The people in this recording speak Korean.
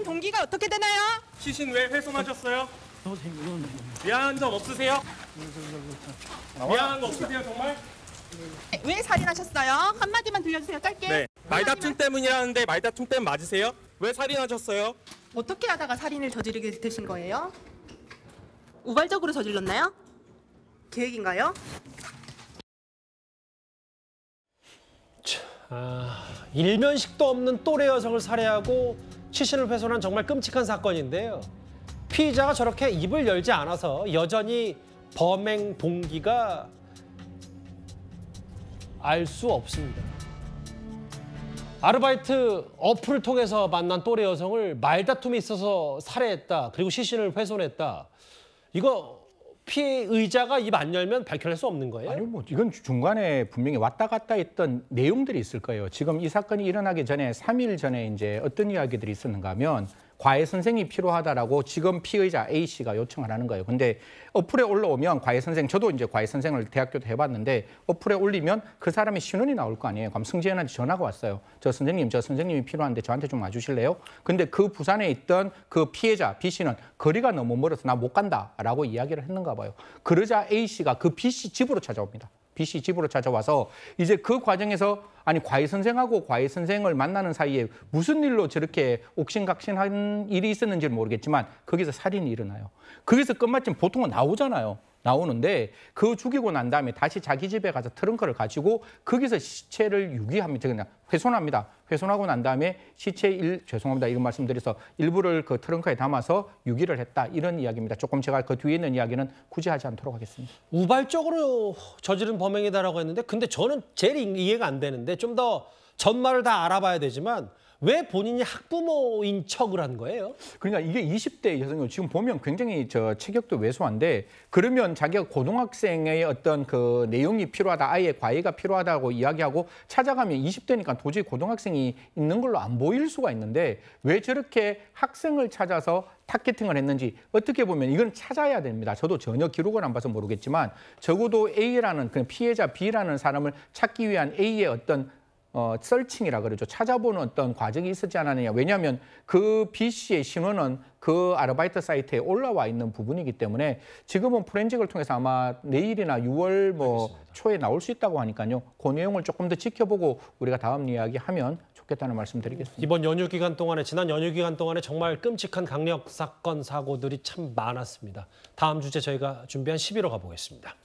시신 동기가 어떻게 되나요? 시신 왜 훼손하셨어요? 미안한 점 없으세요? 미안한 거 없으세요 정말? 왜 살인하셨어요? 한마디만 들려주세요 짧게 네. 말다툼 때문이라는데 말다툼 때문 맞으세요? 왜 살인하셨어요? 어떻게 하다가 살인을 저지르게 되신 거예요? 우발적으로 저질렀나요? 계획인가요? 아, 일면식도 없는 또래 여성을 살해하고 시신을 훼손한 정말 끔찍한 사건인데요. 피의자가 저렇게 입을 열지 않아서 여전히 범행 동기가 알 수 없습니다. 아르바이트 어플을 통해서 만난 또래 여성을 말다툼이 있어서 살해했다. 그리고 시신을 훼손했다. 이거 피의자가 입 안 열면 밝혀낼 수 없는 거예요? 아니 뭐 이건 중간에 분명히 왔다 갔다 했던 내용들이 있을 거예요. 지금 이 사건이 일어나기 전에 3일 전에 이제 어떤 이야기들이 있었는가 하면 과외 선생이 필요하다라고 지금 피의자 A 씨가 요청을 하는 거예요. 근데 어플에 올라오면 과외 선생 저도 이제 과외 선생을 대학교도 해봤는데 어플에 올리면 그 사람이 신원이 나올 거 아니에요. 그럼 승재현한테 전화가 왔어요. 저 선생님 저 선생님이 필요한데 저한테 좀 와주실래요? 근데 그 부산에 있던 그 피해자 B 씨는 거리가 너무 멀어서 나 못 간다라고 이야기를 했는가 봐요. 그러자 A 씨가 그 B 씨 집으로 찾아옵니다. B 씨 집으로 찾아와서 이제 그 과정에서 아니 과외 선생하고 과외 선생을 만나는 사이에 무슨 일로 저렇게 옥신각신한 일이 있었는지는 모르겠지만 거기서 살인이 일어나요. 거기서 끝마침 보통은 나오잖아요. 나오는데 그 죽이고 난 다음에 다시 자기 집에 가서 트렁크를 가지고 거기서 시체를 유기합니다. 그냥 훼손합니다. 훼손하고 난 다음에 시체 일 죄송합니다. 이런 말씀드려서 일부를 그 트렁크에 담아서 유기를 했다. 이런 이야기입니다. 조금 제가 그 뒤에 있는 이야기는 굳이 하지 않도록 하겠습니다. 우발적으로 저지른 범행이다라고 했는데 근데 저는 제일 이해가 안 되는데 좀 더 전말을 다 알아봐야 되지만 왜 본인이 학부모인 척을 한 거예요? 그러니까 이게 20대 여성이 지금 보면 굉장히 저 체격도 왜소한데 그러면 자기가 고등학생의 어떤 그 내용이 필요하다, 아예 과외가 필요하다고 이야기하고 찾아가면 20대니까 도저히 고등학생이 있는 걸로 안 보일 수가 있는데 왜 저렇게 학생을 찾아서 타겟팅을 했는지 어떻게 보면 이건 찾아야 됩니다. 저도 전혀 기록을 안 봐서 모르겠지만 적어도 A라는 그냥 피해자 B라는 사람을 찾기 위한 A의 어떤 어, 썰칭이라 그러죠. 찾아보는 어떤 과정이 있었지 않았느냐. 왜냐하면 그 B 씨의 신원은 그 아르바이트 사이트에 올라와 있는 부분이기 때문에 지금은 프렌직을 통해서 아마 내일이나 6월 뭐 알겠습니다. 초에 나올 수 있다고 하니까요. 그 내용을 조금 더 지켜보고 우리가 다음 이야기하면 좋겠다는 말씀드리겠습니다. 이번 연휴 기간 동안에 지난 연휴 기간 동안에 정말 끔찍한 강력 사건 사고들이 참 많았습니다. 다음 주제 저희가 준비한 11호 가보겠습니다.